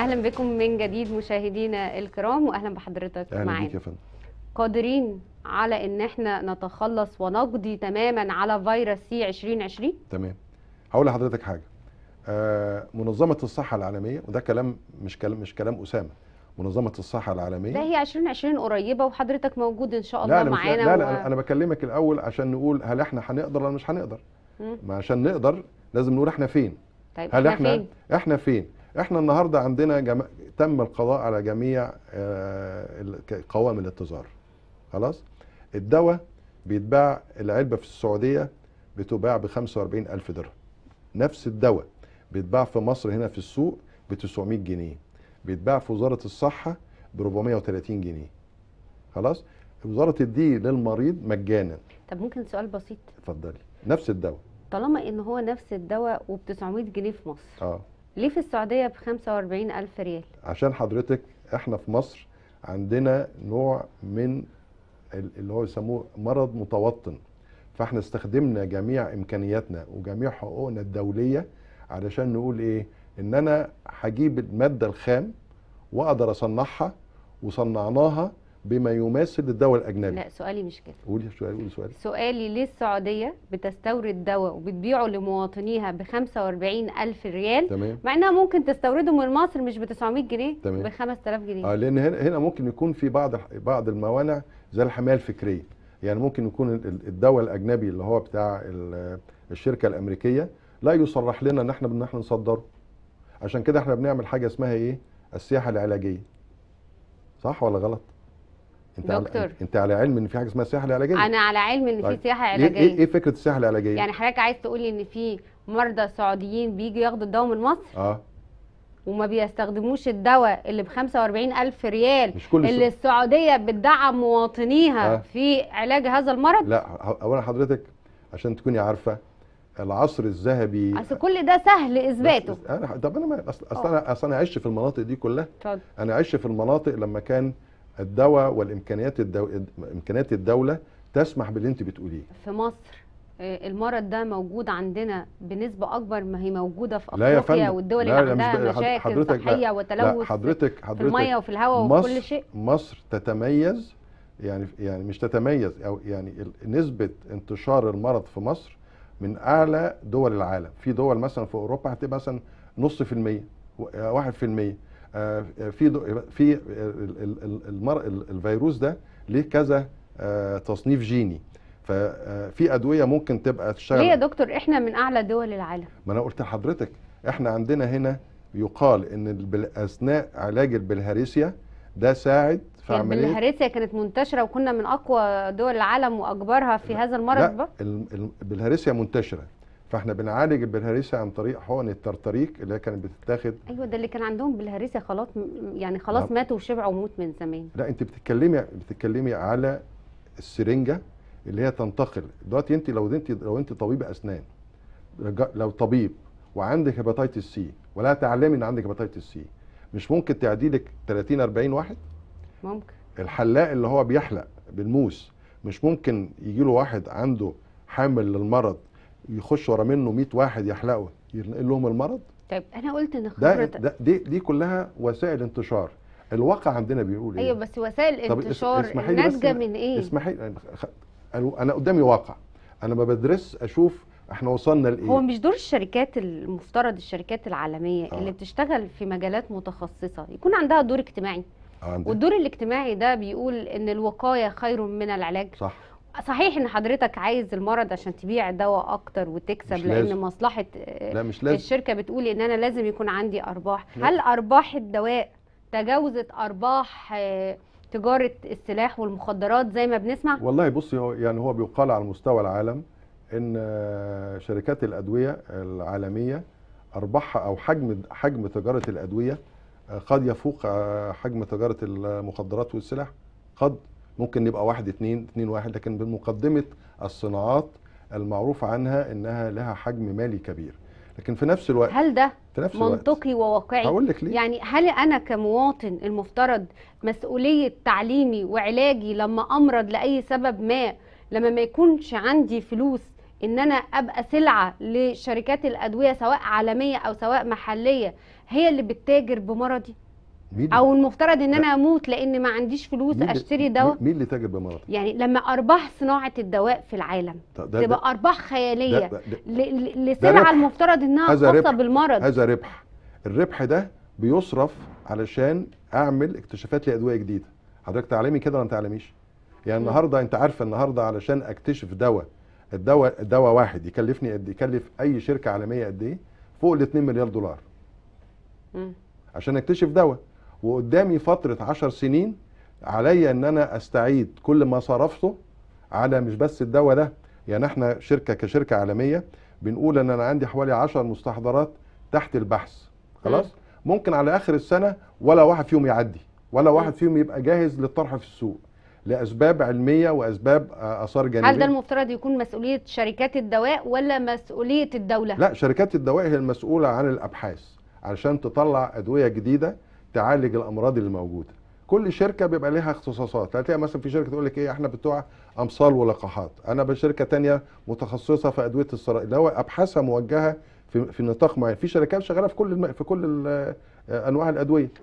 اهلا بكم من جديد مشاهدينا الكرام واهلا بحضرتك أهلا معانا بيك يا فندم قادرين على ان احنا نتخلص ونقضي تماما على فيروس سي 2020 تمام هقول لحضرتك حاجه آه منظمه الصحه العالميه وده كلام مش كلام مش كلام اسامه منظمه الصحه العالميه لا هي 2020 قريبه وحضرتك موجود ان شاء الله معانا لا, لا, لا و... انا بكلمك الاول عشان نقول هل احنا هنقدر ولا مش هنقدر ما عشان نقدر لازم نقول احنا فين طيب هل احنا فين؟ احنا فين احنا النهارده عندنا جم... تم القضاء على جميع آه، قوائم الانتظار خلاص الدواء بيتباع العلبه في السعوديه بتباع ب 45 الف درهم نفس الدواء بيتباع في مصر هنا في السوق ب 900 جنيه بيتباع في وزاره الصحه ب 430 جنيه خلاص وزاره الدي للمريض مجانا طب ممكن سؤال بسيط اتفضلي نفس الدواء طالما ان هو نفس الدواء وب 900 جنيه في مصر اه ليه في السعوديه ب 45 الف ريال عشان حضرتك احنا في مصر عندنا نوع من اللي هو يسموه مرض متوطن فاحنا استخدمنا جميع امكانياتنا وجميع حقوقنا الدوليه علشان نقول ايه ان انا هجيب الماده الخام واقدر اصنعها وصنعناها بما يماثل الدواء الاجنبي لا سؤالي مش كده قولي سؤالي قولي سؤالي سؤالي ليه السعوديه بتستورد دواء وبتبيعه لمواطنيها ب 45000 ريال تمام. مع انها ممكن تستورده من مصر مش ب 900 جنيه ب 5000 جنيه اه لان هنا هنا ممكن يكون في بعض بعض الموانع زي الحمايه الفكريه يعني ممكن يكون الدواء الاجنبي اللي هو بتاع الشركه الامريكيه لا يصرح لنا ان احنا ان احنا نصدره عشان كده احنا بنعمل حاجه اسمها ايه السياحه العلاجيه صح ولا غلط انت دكتور على... انت على علم ان في حاجه اسمها سياحه علاجيه انا على علم ان في طيب. سياحه إيه- علاجيه ايه ايه فكره السياحه العلاجيه يعني حضرتك عايز تقول لي ان في مرضى سعوديين بييجوا ياخدوا الدواء من مصر اه وما بيستخدموش الدواء اللي ب 45000 ريال مش كل اللي السعوديه بتدعم مواطنيها آه. في علاج هذا المرض لا اولا حضرتك عشان تكوني عارفه العصر الذهبي اصل كل ده سهل اثباته انا طب انا اصل اصل آه. اصل انا عشت في المناطق دي كلها اتفضل انا عشت في المناطق لما كان الدواء والامكانيات الدو... امكانيات الدوله تسمح باللي انت بتقوليه في مصر آه، المرض ده موجود عندنا بنسبه اكبر ما هي موجوده في افريقيا والدول اللي عندها مشاكل حضرتك صحيه لا وتلوث لا حضرتك حضرتك في الميه وفي الهواء وكل شيء مصر تتميز يعني يعني مش تتميز او يعني نسبه انتشار المرض في مصر من اعلى دول العالم في دول مثلا في اوروبا هتبقى مثلا نص في المية واحد في المية آه، في في الفيروس ده ليه كذا آه، تصنيف جيني ففي آه، ادويه ممكن تبقى تشتغل ليه يا دكتور احنا من اعلى دول العالم ما انا قلت لحضرتك احنا عندنا هنا يقال ان اثناء علاج البلهارسيا ده ساعد في يعني عمليه البلهارسيا كانت منتشره وكنا من اقوى دول العالم واكبرها في هذا المرض لا البلهارسيا منتشره فاحنا بنعالج البلهارسه عن طريق حقن الترتريك اللي هي كانت بتتاخد ايوه ده اللي كان عندهم بلهارسه خلاص يعني خلاص نعم. ماتوا وشبعوا موت من زمان لا انت بتتكلمي بتتكلمي على السرنجه اللي هي تنتقل دلوقتي انت لو انت لو انت طبيب اسنان لو طبيب وعندك هيباتيتس سي ولا تعلمي ان عندك هيباتيتس سي مش ممكن تعدي لك 30 40 واحد ممكن الحلاق اللي هو بيحلق بالموس مش ممكن يجي له واحد عنده حامل للمرض يخش ورا منه 100 واحد يحلقه ينقل لهم المرض طيب انا قلت ان خبره ده دي, دي كلها وسائل انتشار الواقع عندنا بيقول ايه ايوه بس وسائل انتشار ناتجه من ايه اسمحي انا قدامي واقع انا ما بدرس اشوف احنا وصلنا لايه هو مش دور الشركات المفترض الشركات العالميه آه. اللي بتشتغل في مجالات متخصصه يكون عندها دور اجتماعي آه والدور الاجتماعي ده بيقول ان الوقايه خير من العلاج صح صحيح ان حضرتك عايز المرض عشان تبيع دواء اكتر وتكسب لان لازم. مصلحه آه، لا مش لازم. الشركه بتقول ان انا لازم يكون عندي ارباح لا. هل ارباح الدواء تجاوزت ارباح آه، تجاره السلاح والمخدرات زي ما بنسمع والله بصي هو يعني هو بيقال على مستوى العالم ان آه، شركات الادويه العالميه ارباحها او حجم حجم تجاره الادويه قد يفوق حجم تجاره المخدرات والسلاح قد ممكن يبقى واحد اتنين اتنين واحد لكن بمقدمة الصناعات المعروف عنها انها لها حجم مالي كبير لكن في نفس الوقت هل ده في نفس منطقي الوقت وواقعي هقول لك ليه يعني هل انا كمواطن المفترض مسؤوليه تعليمي وعلاجي لما امرض لاي سبب ما لما ما يكونش عندي فلوس ان انا ابقى سلعه لشركات الادويه سواء عالميه او سواء محليه هي اللي بتتاجر بمرضي او المفترض ان انا اموت لان ما عنديش فلوس اشتري دواء مين اللي تاجر بمرض يعني لما ارباح صناعه الدواء في العالم تبقى ارباح خياليه لسلعه المفترض انها خاصه بالمرض هذا ربح الربح ده بيصرف علشان اعمل اكتشافات لادويه جديده حضرتك تعلمي كده ولا ما تعلميش يعني النهارده انت عارفه النهارده علشان اكتشف دواء الدواء دواء واحد يكلفني قد إيه؟ يكلف اي شركه عالميه قد ايه فوق ال 2 مليار دولار م. عشان اكتشف دواء وقدامي فترة عشر سنين عليا ان انا استعيد كل ما صرفته على مش بس الدواء ده يعني احنا شركة كشركة عالمية بنقول ان انا عندي حوالي 10 مستحضرات تحت البحث خلاص ممكن على اخر السنة ولا واحد فيهم يعدي ولا واحد فيهم يبقى جاهز للطرح في السوق لاسباب علميه واسباب آه، اثار جانبيه هل ده المفترض يكون مسؤوليه شركات الدواء ولا مسؤوليه الدوله لا شركات الدواء هي المسؤوله عن الابحاث علشان تطلع ادويه جديده تعالج الامراض اللي موجوده كل شركه بيبقى ليها اختصاصات هتلاقي مثلا في شركه تقول لك ايه احنا بتوع امصال ولقاحات انا بشركه تانية متخصصه في ادويه الصرا اللي هو ابحاثها موجهه في في نطاق معين في شركات شغاله في كل الم... في كل آه، انواع الادويه